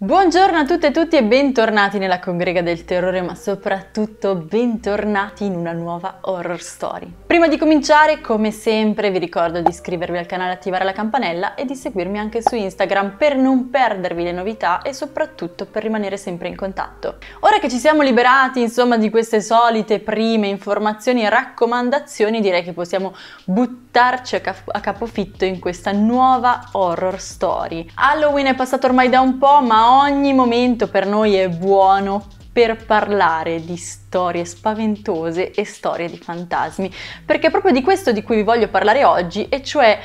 Buongiorno a tutte e tutti e bentornati nella congrega del terrore, ma soprattutto bentornati in una nuova horror story. Prima di cominciare, come sempre, vi ricordo di iscrivervi al canale, attivare la campanella e di seguirmi anche su Instagram per non perdervi le novità e soprattutto per rimanere sempre in contatto. Ora che ci siamo liberati, insomma, di queste solite prime informazioni e raccomandazioni, direi che possiamo buttarci a, cap- a capofitto in questa nuova horror story. Halloween è passato ormai da un po', ma ogni momento per noi è buono per parlare di storie spaventose e storie di fantasmi, perché è proprio di questo di cui vi voglio parlare oggi, e cioè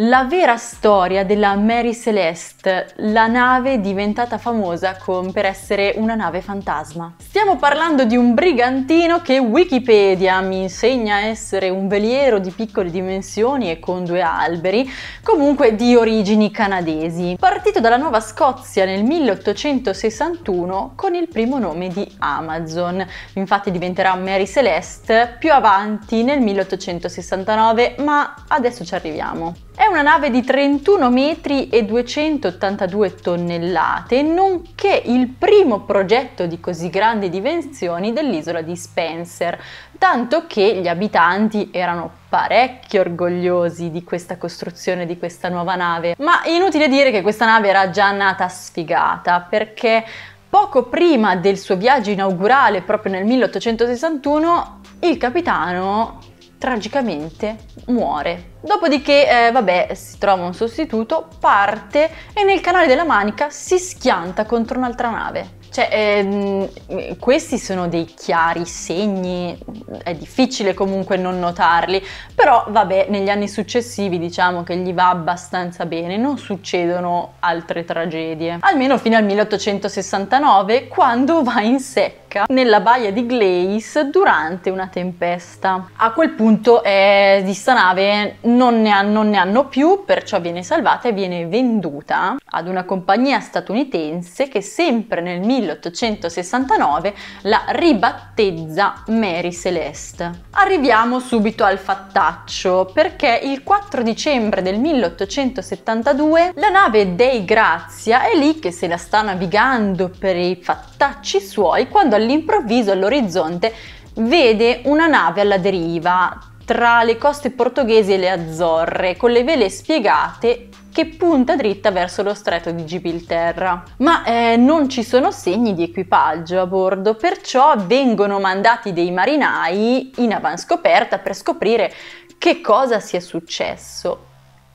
la vera storia della Mary Celeste, la nave diventata famosa con, per essere una nave fantasma. Stiamo parlando di un brigantino che Wikipedia mi insegna essere un veliero di piccole dimensioni e con due alberi, comunque di origini canadesi. Partito dalla Nuova Scozia nel 1861 con il primo nome di Amazon, infatti diventerà Mary Celeste più avanti nel 1869, ma adesso ci arriviamo. È una nave di 31 metri e 282 tonnellate, nonché il primo progetto di così grandi dimensioni dell'isola di Spencer, tanto che gli abitanti erano parecchio orgogliosi di questa costruzione di questa nuova nave. Ma inutile dire che questa nave era già nata sfigata, perché poco prima del suo viaggio inaugurale, proprio nel 1861, il capitano tragicamente muore. Dopodiché, eh, vabbè, si trova un sostituto, parte e nel canale della Manica si schianta contro un'altra nave. Cioè, ehm, questi sono dei chiari segni, è difficile comunque non notarli, però vabbè, negli anni successivi diciamo che gli va abbastanza bene, non succedono altre tragedie, almeno fino al 1869 quando va in sé secca nella baia di Glace durante una tempesta. A quel punto eh, di sta nave non ne, ha, non ne hanno più, perciò viene salvata e viene venduta ad una compagnia statunitense che sempre nel 1869 la ribattezza Mary Celeste. Arriviamo subito al fattaccio perché il 4 dicembre del 1872 la nave dei Grazia è lì che se la sta navigando per i fattacci tacci suoi quando all'improvviso all'orizzonte vede una nave alla deriva tra le coste portoghesi e le Azzorre, con le vele spiegate che punta dritta verso lo stretto di Gibilterra. Ma eh, non ci sono segni di equipaggio a bordo, perciò vengono mandati dei marinai in avanscoperta per scoprire che cosa sia successo.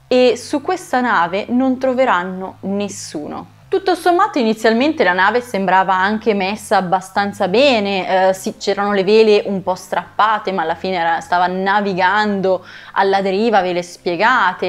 E su questa nave non troveranno nessuno. Tutto sommato inizialmente la nave sembrava anche messa abbastanza bene, eh, sì, c'erano le vele un po' strappate ma alla fine era, stava navigando alla deriva, vele spiegate,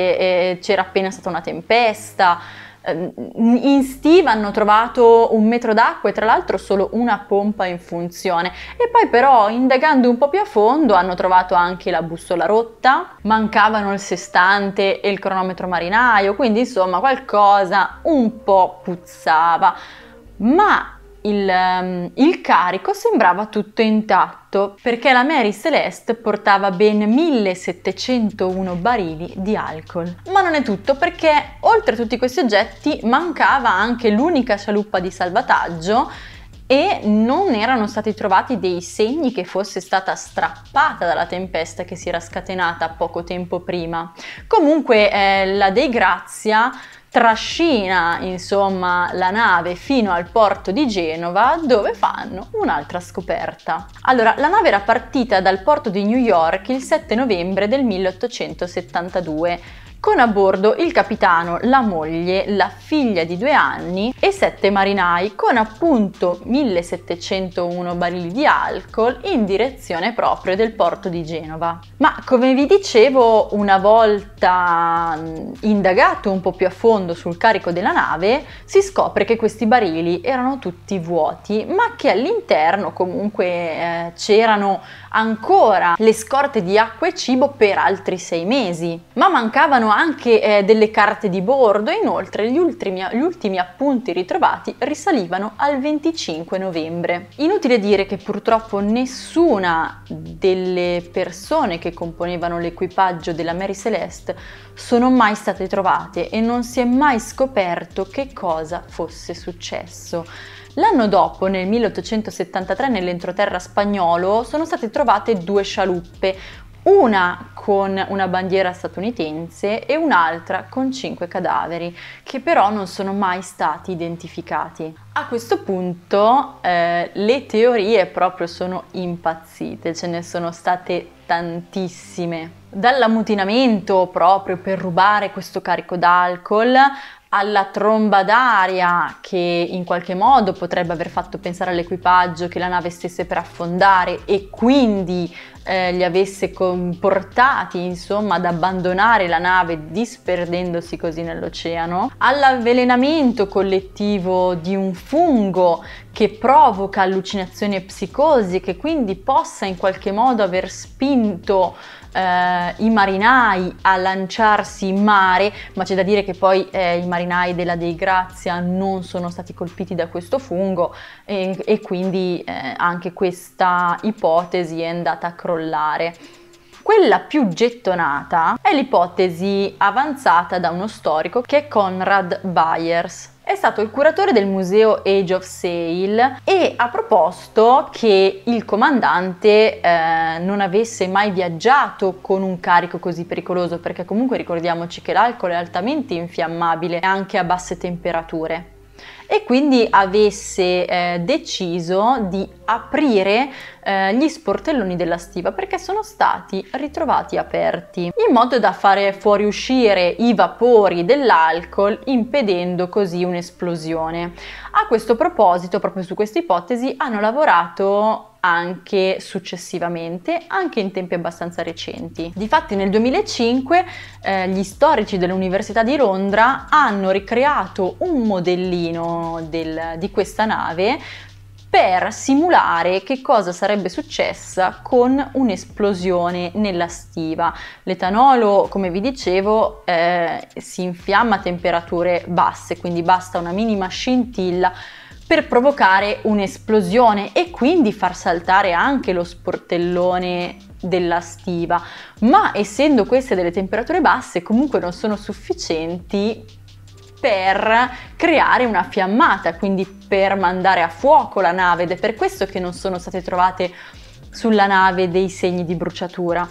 eh, c'era appena stata una tempesta, Ehm, in stiva hanno trovato un metro d'acqua e tra l'altro solo una pompa in funzione e poi però indagando un po' più a fondo hanno trovato anche la bussola rotta, mancavano il sestante e il cronometro marinaio, quindi insomma qualcosa un po' puzzava. Ma il, um, il carico sembrava tutto intatto perché la Mary Celeste portava ben 1701 barili di alcol. Ma non è tutto perché oltre a tutti questi oggetti mancava anche l'unica scialuppa di salvataggio e non erano stati trovati dei segni che fosse stata strappata dalla tempesta che si era scatenata poco tempo prima. Comunque eh, la De Grazia trascina insomma la nave fino al porto di Genova dove fanno un'altra scoperta. Allora, la nave era partita dal porto di New York il 7 novembre del 1872 con a bordo il capitano, la moglie, la figlia di due anni e sette marinai con appunto 1701 barili di alcol in direzione proprio del porto di Genova. Ma come vi dicevo, una volta indagato un po' più a fondo sul carico della nave, si scopre che questi barili erano tutti vuoti, ma che all'interno comunque eh, c'erano ancora le scorte di acqua e cibo per altri sei mesi. Ma mancavano anche eh, delle carte di bordo e inoltre gli ultimi, gli ultimi appunti ritrovati risalivano al 25 novembre. Inutile dire che purtroppo nessuna delle persone che componevano l'equipaggio della Mary Celeste sono mai state trovate e non si è mai scoperto che cosa fosse successo. L'anno dopo, nel 1873, nell'entroterra spagnolo, sono state trovate due scialuppe, una con una bandiera statunitense e un'altra con cinque cadaveri, che però non sono mai stati identificati. A questo punto eh, le teorie proprio sono impazzite, ce ne sono state tantissime. Dall'ammutinamento proprio per rubare questo carico d'alcol alla tromba d'aria che in qualche modo potrebbe aver fatto pensare all'equipaggio che la nave stesse per affondare e quindi eh, li avesse comportati insomma ad abbandonare la nave disperdendosi così nell'oceano, all'avvelenamento collettivo di un fungo che provoca allucinazioni e psicosi, che quindi possa in qualche modo aver spinto eh, i marinai a lanciarsi in mare, ma c'è da dire che poi eh, i marinai della Dei Grazia non sono stati colpiti da questo fungo e, e quindi eh, anche questa ipotesi è andata a crollare crollare. Quella più gettonata è l'ipotesi avanzata da uno storico che è Conrad Byers. È stato il curatore del museo Age of Sail e ha proposto che il comandante eh, non avesse mai viaggiato con un carico così pericoloso perché comunque ricordiamoci che l'alcol è altamente infiammabile anche a basse temperature e quindi avesse eh, deciso di aprire eh, gli sportelloni della stiva perché sono stati ritrovati aperti in modo da fare fuoriuscire i vapori dell'alcol impedendo così un'esplosione. A questo proposito, proprio su questa ipotesi, hanno lavorato anche successivamente, anche in tempi abbastanza recenti. Difatti nel 2005 eh, gli storici dell'Università di Londra hanno ricreato un modellino del, di questa nave per simulare che cosa sarebbe successa con un'esplosione nella stiva. L'etanolo, come vi dicevo, eh, si infiamma a temperature basse, quindi basta una minima scintilla per provocare un'esplosione e quindi far saltare anche lo sportellone della stiva, ma essendo queste delle temperature basse comunque non sono sufficienti per creare una fiammata, quindi per mandare a fuoco la nave ed è per questo che non sono state trovate sulla nave dei segni di bruciatura.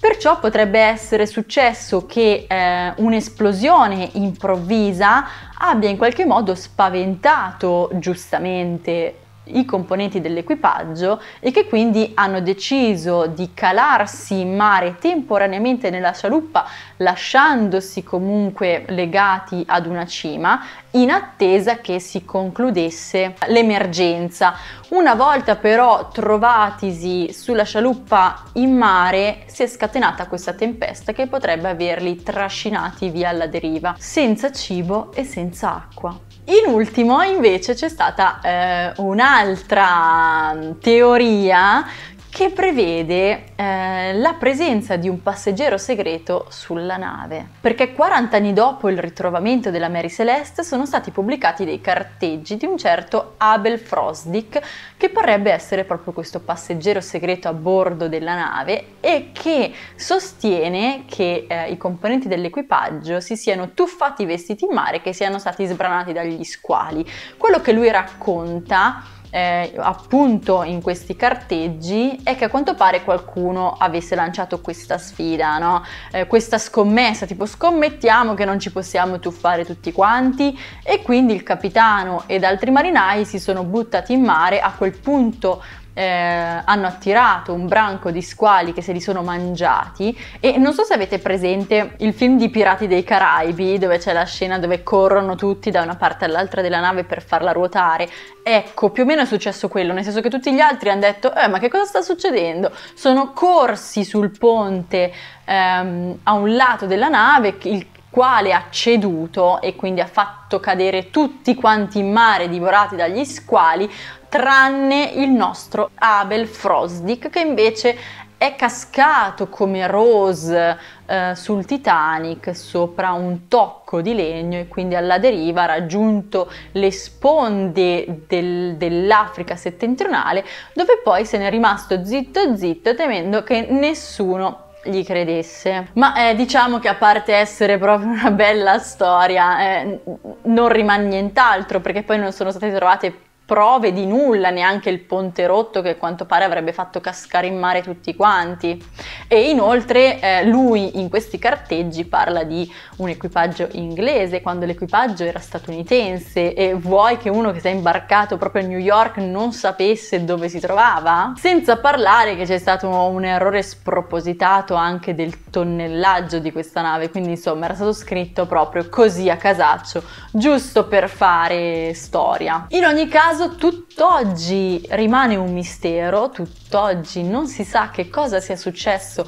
Perciò potrebbe essere successo che eh, un'esplosione improvvisa abbia in qualche modo spaventato giustamente i componenti dell'equipaggio e che quindi hanno deciso di calarsi in mare temporaneamente nella scialuppa lasciandosi comunque legati ad una cima in attesa che si concludesse l'emergenza. Una volta però trovatisi sulla scialuppa in mare si è scatenata questa tempesta che potrebbe averli trascinati via alla deriva senza cibo e senza acqua. In ultimo invece c'è stata eh, un'altra mm, teoria che prevede eh, la presenza di un passeggero segreto sulla nave. Perché 40 anni dopo il ritrovamento della Mary Celeste sono stati pubblicati dei carteggi di un certo Abel Frosdick, che parrebbe essere proprio questo passeggero segreto a bordo della nave e che sostiene che eh, i componenti dell'equipaggio si siano tuffati vestiti in mare che siano stati sbranati dagli squali. Quello che lui racconta eh, appunto in questi carteggi è che a quanto pare qualcuno avesse lanciato questa sfida, no? eh, questa scommessa, tipo scommettiamo che non ci possiamo tuffare tutti quanti e quindi il capitano ed altri marinai si sono buttati in mare, a quel punto eh, hanno attirato un branco di squali che se li sono mangiati e non so se avete presente il film di Pirati dei Caraibi dove c'è la scena dove corrono tutti da una parte all'altra della nave per farla ruotare ecco più o meno è successo quello nel senso che tutti gli altri hanno detto eh ma che cosa sta succedendo sono corsi sul ponte ehm, a un lato della nave il, quale ha ceduto e quindi ha fatto cadere tutti quanti in mare divorati dagli squali, tranne il nostro Abel Frosdick che invece è cascato come Rose eh, sul Titanic sopra un tocco di legno e quindi alla deriva ha raggiunto le sponde del, dell'Africa settentrionale dove poi se ne è rimasto zitto zitto temendo che nessuno gli credesse. Ma eh, diciamo che a parte essere proprio una bella storia, eh, non rimane nient'altro perché poi non sono state trovate prove di nulla, neanche il ponte rotto che a quanto pare avrebbe fatto cascare in mare tutti quanti. E inoltre eh, lui in questi carteggi parla di un equipaggio inglese quando l'equipaggio era statunitense e vuoi che uno che si è imbarcato proprio a New York non sapesse dove si trovava? Senza parlare che c'è stato un errore spropositato anche del tonnellaggio di questa nave, quindi insomma era stato scritto proprio così a casaccio, giusto per fare storia. In ogni caso caso tutt'oggi rimane un mistero, tutt'oggi non si sa che cosa sia successo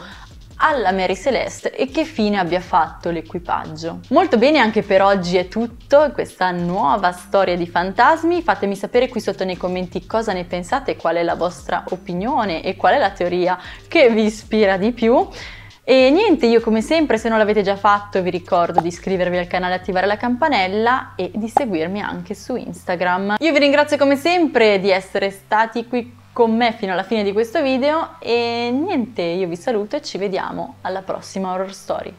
alla Mary Celeste e che fine abbia fatto l'equipaggio. Molto bene, anche per oggi è tutto questa nuova storia di fantasmi. Fatemi sapere qui sotto nei commenti cosa ne pensate, qual è la vostra opinione e qual è la teoria che vi ispira di più. E niente, io come sempre, se non l'avete già fatto, vi ricordo di iscrivervi al canale, attivare la campanella e di seguirmi anche su Instagram. Io vi ringrazio come sempre di essere stati qui con me fino alla fine di questo video e niente, io vi saluto e ci vediamo alla prossima horror story.